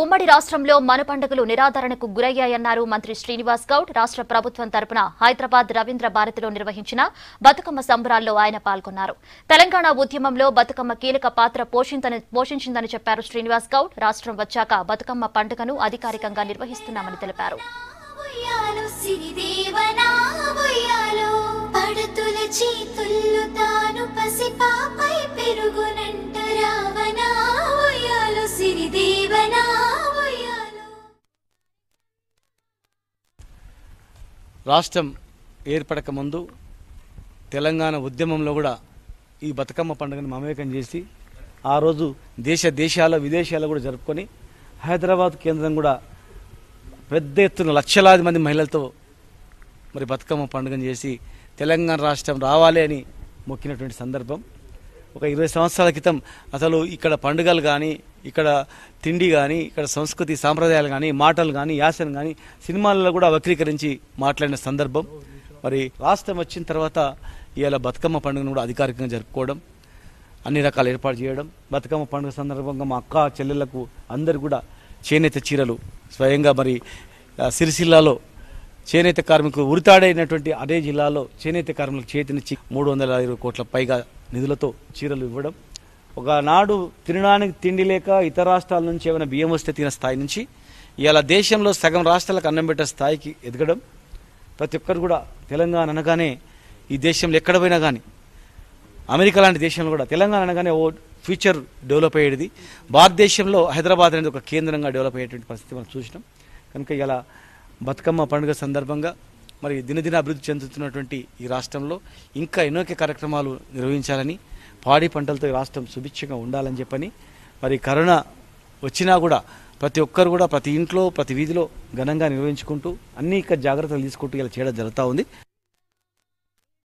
ఉమ్మడి రాష్ట్రంలో మన పండుగలు నిరాధరణకు గురయ్యాయన్నారు మంత్రి శ్రీనివాస్ గౌడ్ రాష్ట్ర ప్రభుత్వం తరపున హైదరాబాద్ రవీంద్ర భారతిలో నిర్వహించిన బతుకమ్మ సంబరాల్లో ఆయన పాల్గొన్నారు తెలంగాణ ఉద్యమంలో బతుకమ్మ కీలక పాత్ర పోషించిందని చెప్పారు శ్రీనివాస్ గౌడ్ రాష్ట్రం వచ్చాక బతుకమ్మ పండుగను అధికారికంగా నిర్వహిస్తున్నామని తెలిపారు తాను పసిపా రాష్ట్రం ఏర్పడక ముందు తెలంగాణ ఉద్యమంలో కూడా ఈ బతుకమ్మ పండుగను మమేకం చేసి ఆ రోజు దేశ దేశాల విదేశాలు కూడా జరుపుకొని హైదరాబాద్ కేంద్రం కూడా పెద్ద ఎత్తున లక్షలాది మంది మహిళలతో మరి బతుకమ్మ పండుగను చేసి తెలంగాణ రాష్ట్రం రావాలి అని మొక్కినటువంటి సందర్భం ఒక ఇరవై సంవత్సరాల క్రితం అసలు ఇక్కడ పండుగలు కానీ ఇక్కడ తిండి కానీ ఇక్కడ సంస్కృతి సాంప్రదాయాలు కానీ మాటలు కానీ యాసను కానీ సినిమాలలో కూడా వక్రీకరించి మాట్లాడిన సందర్భం మరి రాష్ట్రం వచ్చిన తర్వాత ఇవాళ బతుకమ్మ పండుగను కూడా అధికారికంగా జరుపుకోవడం అన్ని రకాల ఏర్పాటు చేయడం బతుకమ్మ పండుగ సందర్భంగా మా అక్క చెల్లెళ్లకు అందరు కూడా చేనేత చీరలు స్వయంగా మరి సిరిసిల్లాలో చేనేత కార్మికులు ఉరితాడైనటువంటి అదే జిల్లాలో చేనేత కార్మికులకు చేతినిచ్చి మూడు వందల ఇరవై కోట్ల పైగా నిధులతో చీరలు ఇవ్వడం ఒకనాడు తినడానికి తిండి లేక ఇతర రాష్ట్రాల నుంచి ఏమైనా బియ్యం వస్తే తిన స్థాయి నుంచి ఇలా దేశంలో సగం రాష్ట్రాలకు అన్నం పెట్టే స్థాయికి ఎదగడం ప్రతి ఒక్కరు కూడా తెలంగాణ అనగానే ఈ దేశంలో ఎక్కడ పోయినా కానీ అమెరికా లాంటి దేశంలో కూడా తెలంగాణ అనగానే ఓ ఫ్యూచర్ డెవలప్ అయ్యేది భారతదేశంలో హైదరాబాద్ అనేది ఒక కేంద్రంగా డెవలప్ అయ్యేటువంటి పరిస్థితి మనం చూసినాం కనుక ఇలా బతుకమ్మ పండుగ సందర్భంగా మరి దినదిన అభివృద్ధి చెందుతున్నటువంటి ఈ రాష్ట్రంలో ఇంకా ఎన్నోకే కార్యక్రమాలు నిర్వహించాలని పాడి పంటలతో రాష్ట్రం సుభిక్షంగా ఉండాలని చెప్పని మరి కరోనా వచ్చినా కూడా ప్రతి ఒక్కరు కూడా ప్రతి ఇంట్లో ప్రతి వీధిలో ఘనంగా నిర్వహించుకుంటూ అన్ని జాగ్రత్తలు తీసుకుంటూ ఇలా చేయడం జరుగుతూ ఉంది